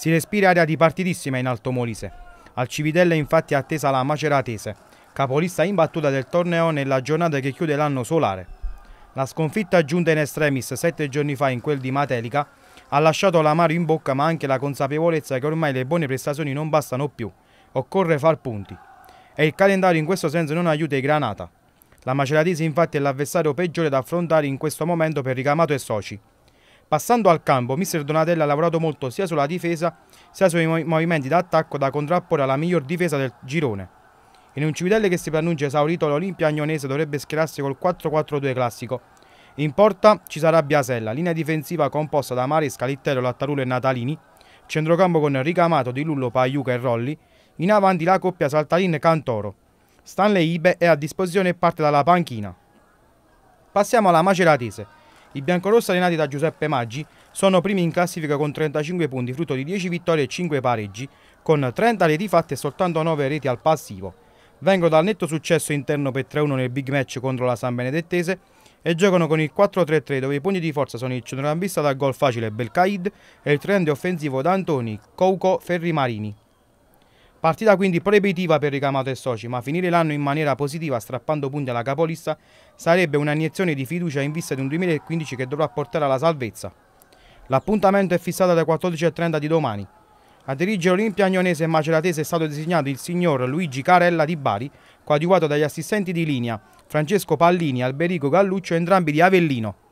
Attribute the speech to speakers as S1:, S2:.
S1: Si respira aria di partitissima in Alto Molise. Al Civitella infatti è attesa la Maceratese, capolista imbattuta del torneo nella giornata che chiude l'anno solare. La sconfitta giunta in estremis sette giorni fa in quel di Matelica ha lasciato l'amaro in bocca ma anche la consapevolezza che ormai le buone prestazioni non bastano più, occorre far punti. E il calendario in questo senso non aiuta i Granata. La Maceratese infatti è l'avversario peggiore da affrontare in questo momento per Ricamato e Soci, Passando al campo, mister Donatella ha lavorato molto sia sulla difesa sia sui movimenti d'attacco da contrapporre alla miglior difesa del girone. In un Civitelle che si preannuncia esaurito, l'Olimpia Agnonese dovrebbe schierarsi col 4-4-2 classico. In porta ci sarà Biasella, linea difensiva composta da Maresca, Littello, Lattarulo e Natalini, centrocampo con Ricamato, Di Lullo, Paiuca e Rolli, in avanti la coppia saltalin e Cantoro. Stanley Ibe è a disposizione e parte dalla panchina. Passiamo alla Maceratese i biancorossi allenati da Giuseppe Maggi sono primi in classifica con 35 punti, frutto di 10 vittorie e 5 pareggi, con 30 reti fatte e soltanto 9 reti al passivo. Vengono dal netto successo interno per 3-1 nel big match contro la San Benedettese e giocano con il 4-3-3 dove i punti di forza sono il centrocampista dal gol facile Belcaid e il trend offensivo da Antoni, Couco Ferrimarini. Partita quindi proibitiva per Ricamato e Soci, ma finire l'anno in maniera positiva strappando punti alla capolista sarebbe un'iniezione di fiducia in vista di un 2015 che dovrà portare alla salvezza. L'appuntamento è fissato alle 14.30 di domani. A dirigere Olimpia Agnonese e Maceratese è stato designato il signor Luigi Carella di Bari, coadiuvato dagli assistenti di linea Francesco Pallini, Alberico Galluccio, e entrambi di Avellino.